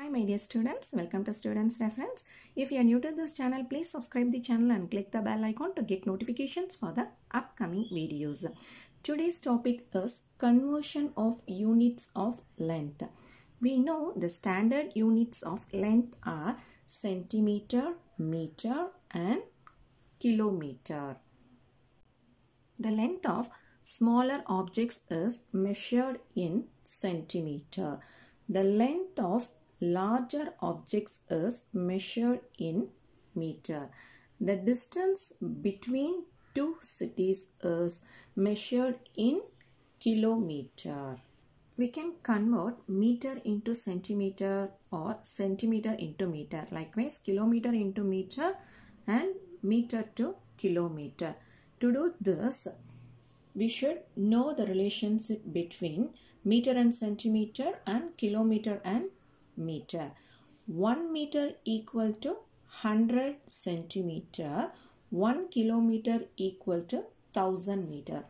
Hi my dear students, welcome to Students Reference. If you are new to this channel, please subscribe the channel and click the bell icon to get notifications for the upcoming videos. Today's topic is conversion of units of length. We know the standard units of length are centimeter, meter and kilometer. The length of smaller objects is measured in centimeter. The length of larger objects is measured in meter. The distance between two cities is measured in kilometer. We can convert meter into centimeter or centimeter into meter. Likewise, kilometer into meter and meter to kilometer. To do this, we should know the relationship between meter and centimeter and kilometer and meter. 1 meter equal to 100 centimeter. 1 kilometer equal to 1000 meter.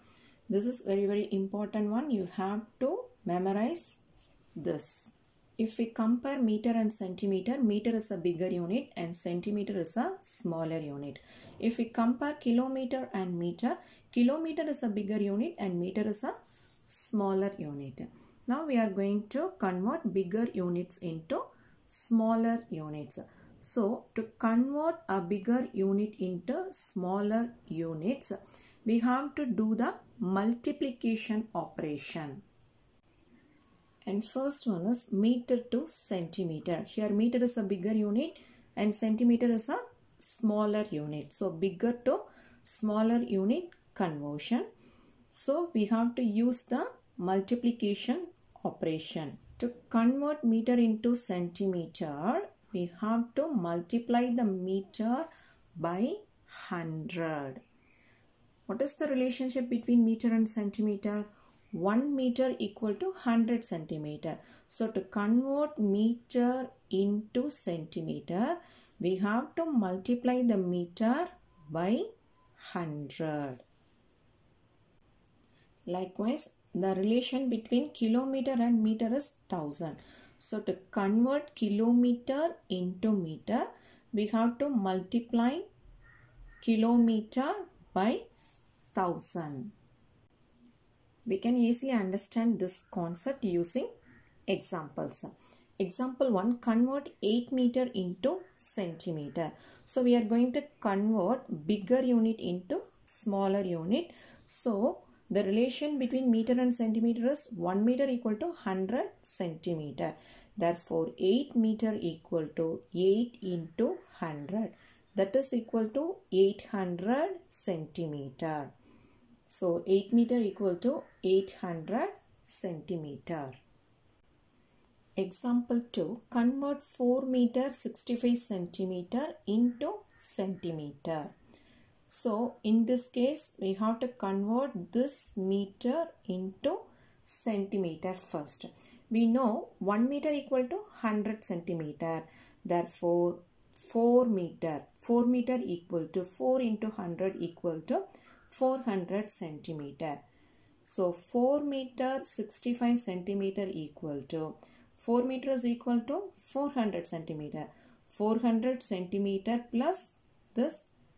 This is very very important one. You have to memorize this. If we compare meter and centimeter, meter is a bigger unit and centimeter is a smaller unit. If we compare kilometer and meter, kilometer is a bigger unit and meter is a smaller unit. Now we are going to convert bigger units into smaller units. So to convert a bigger unit into smaller units, we have to do the multiplication operation. And first one is meter to centimeter. Here meter is a bigger unit and centimeter is a smaller unit. So bigger to smaller unit conversion. So we have to use the multiplication operation. To convert meter into centimeter, we have to multiply the meter by 100. What is the relationship between meter and centimeter? 1 meter equal to 100 centimeter. So to convert meter into centimeter, we have to multiply the meter by 100. Likewise, the relation between kilometer and meter is 1000. So to convert kilometer into meter, we have to multiply kilometer by 1000. We can easily understand this concept using examples. Example 1 convert 8 meter into centimeter. So we are going to convert bigger unit into smaller unit. So the relation between meter and centimeter is 1 meter equal to 100 centimeter. Therefore, 8 meter equal to 8 into 100. That is equal to 800 centimeter. So, 8 meter equal to 800 centimeter. Example 2. Convert 4 meter 65 centimeter into centimeter. So in this case, we have to convert this meter into centimeter first. We know 1 meter equal to 100 centimeter. Therefore, 4 meter, 4 meter equal to 4 into 100 equal to 400 centimeter. So 4 meter 65 centimeter equal to 4 meters equal to 400 centimeter. 400 centimeter plus this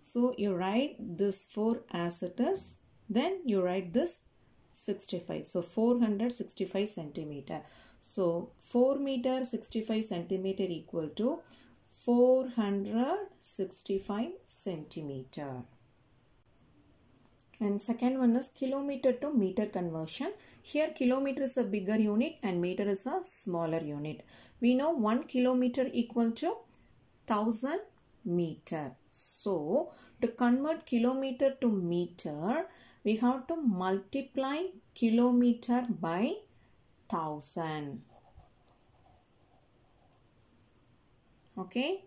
So you write this 4 as it is. Then you write this 65. So 465 centimeter. So 4 meter 65 centimeter equal to 465 centimeter. And second one is kilometer to meter conversion. Here kilometer is a bigger unit and meter is a smaller unit. We know 1 kilometer equal to 1000 meter. So, to convert kilometer to meter, we have to multiply kilometer by 1000. Okay.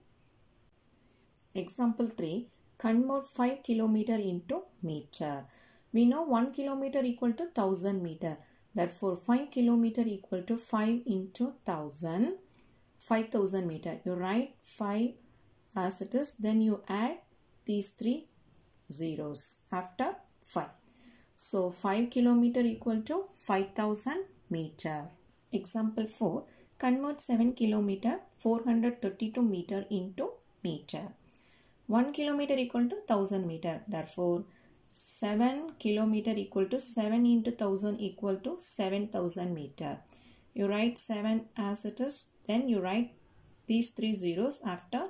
Example 3. Convert 5 kilometer into meter. We know 1 kilometer equal to 1000 meter. Therefore, 5 kilometer equal to 5 into 1000. 5000 meter. You write 5 as it is then you add these three zeros after 5. So 5 kilometer equal to 5000 meter. Example 4 convert 7 kilometer 432 meter into meter. 1 kilometer equal to 1000 meter. Therefore 7 kilometer equal to 7 into 1000 equal to 7000 meter. You write 7 as it is then you write these three zeros after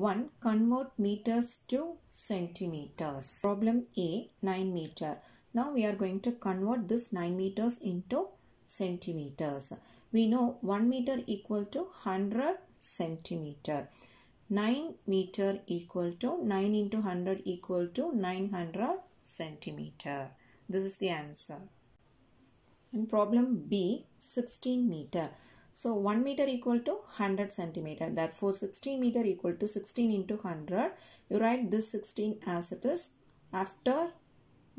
1. Convert meters to centimeters. Problem A 9 meter. Now we are going to convert this 9 meters into centimeters. We know 1 meter equal to 100 centimeter. 9 meter equal to 9 into 100 equal to 900 centimeter. This is the answer. In problem B, 16 meter. So 1 meter equal to 100 centimeter. Therefore 16 meter equal to 16 into 100. You write this 16 as it is. After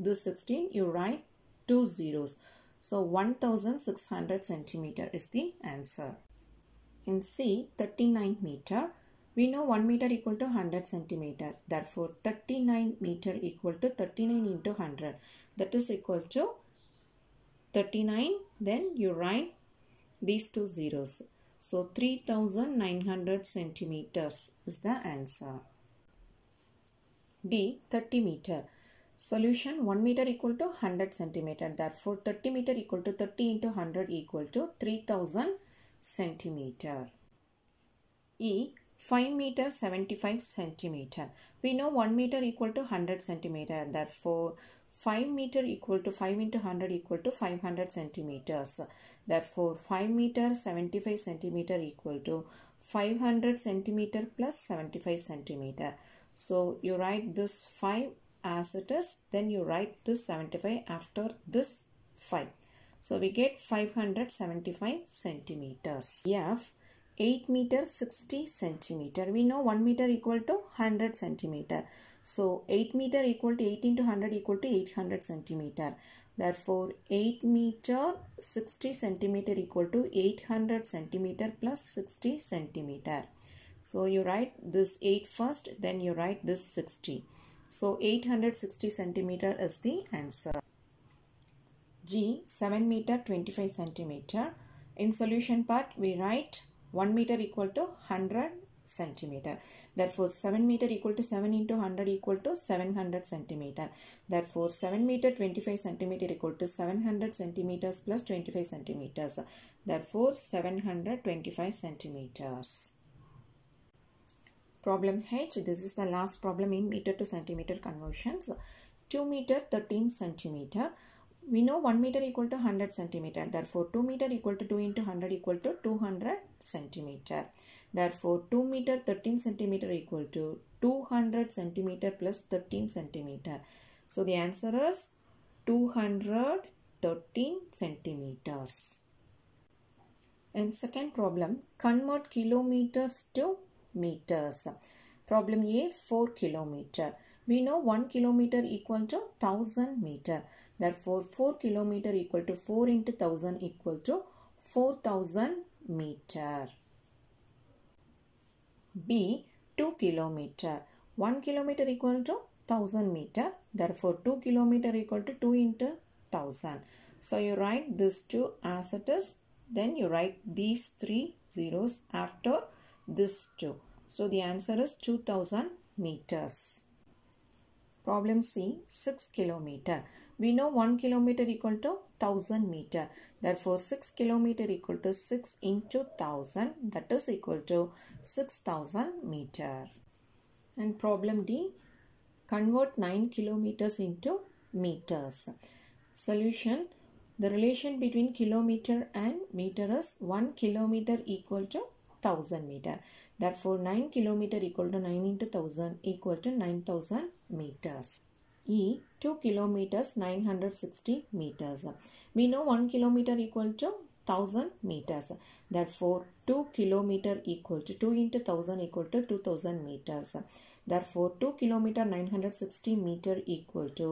this 16 you write two zeros. So 1600 centimeter is the answer. In C 39 meter. We know 1 meter equal to 100 centimeter. Therefore 39 meter equal to 39 into 100. That is equal to 39 then you write these two zeros. So 3900 centimeters is the answer. D 30 meter. Solution 1 meter equal to 100 centimeter. Therefore 30 meter equal to 30 into 100 equal to 3000 centimeter. E 5 meter 75 centimeter. We know 1 meter equal to 100 centimeter. Therefore 5 meter equal to 5 into 100 equal to 500 centimeters. Therefore, 5 meter 75 centimeter equal to 500 centimeter plus 75 centimeter. So, you write this 5 as it is. Then you write this 75 after this 5. So, we get 575 centimeters. F 8 meter 60 centimeter. We know 1 meter equal to 100 centimeter. So 8 meter equal to eighteen to 100 equal to 800 centimeter. Therefore 8 meter 60 centimeter equal to 800 centimeter plus 60 centimeter. So you write this 8 first then you write this 60. So 860 centimeter is the answer. G 7 meter 25 centimeter. In solution part we write 1 meter equal to 100 centimeter. Therefore, 7 meter equal to 7 into 100 equal to 700 centimeter. Therefore, 7 meter 25 centimeter equal to 700 centimeters plus 25 centimeters. Therefore, 725 centimeters. Problem H. This is the last problem in meter to centimeter conversions. 2 meter 13 centimeter we know 1 meter equal to 100 centimeter. Therefore, 2 meter equal to 2 into 100 equal to 200 centimeter. Therefore, 2 meter 13 centimeter equal to 200 centimeter plus 13 centimeter. So, the answer is 213 centimeters. And second problem, convert kilometers to meters. Problem A, 4 kilometer. We know 1 kilometer equal to 1000 meter. Therefore, 4 kilometer equal to 4 into 1000 equal to 4000 meter. B. 2 kilometer. 1 kilometer equal to 1000 meter. Therefore, 2 kilometer equal to 2 into 1000. So, you write this 2 as it is. Then you write these 3 zeros after this 2. So, the answer is 2000 meters. Problem C 6 kilometer. We know 1 kilometer equal to 1000 meter. Therefore 6 kilometer equal to 6 into 1000 that is equal to 6000 meter. And problem D convert 9 kilometers into meters. Solution the relation between kilometer and meter is 1 kilometer equal to 1000 meter. Therefore 9 kilometer equal to 9 into 1000 equal to 9000 meters. E 2 kilometers 960 meters. We know 1 kilometer equal to 1000 meters. Therefore 2 kilometer equal to 2 into 1000 equal to 2000 meters. Therefore 2 kilometer 960 meter equal to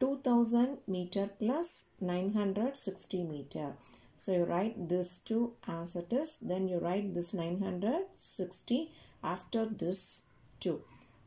2000 meter plus 960 meter. So you write this 2 as it is. Then you write this 960 after this 2.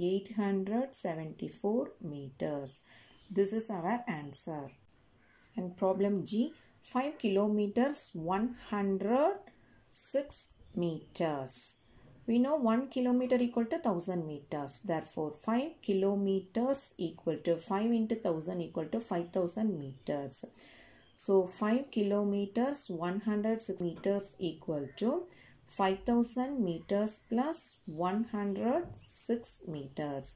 874 meters. This is our answer. And problem G 5 kilometers 106 meters. We know 1 kilometer equal to 1000 meters. Therefore, 5 kilometers equal to 5 into 1000 equal to 5000 meters. So, 5 kilometers 106 meters equal to 5000 meters plus 106 meters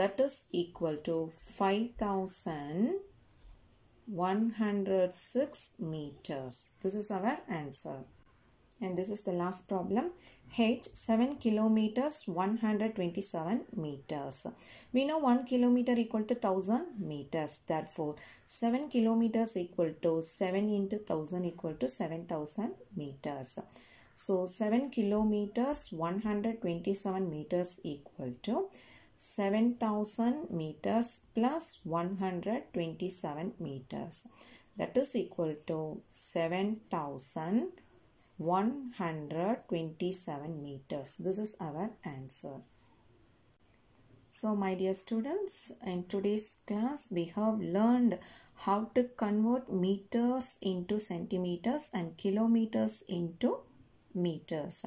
that is equal to 5106 meters this is our answer and this is the last problem h 7 kilometers 127 meters we know 1 kilometer equal to 1000 meters therefore 7 kilometers equal to 7 into 1000 equal to 7000 meters so 7 kilometers 127 meters equal to 7000 meters plus 127 meters that is equal to 7127 meters. This is our answer. So my dear students, in today's class we have learned how to convert meters into centimeters and kilometers into meters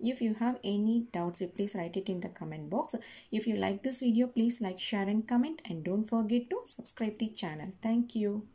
if you have any doubts please write it in the comment box if you like this video please like share and comment and don't forget to subscribe the channel thank you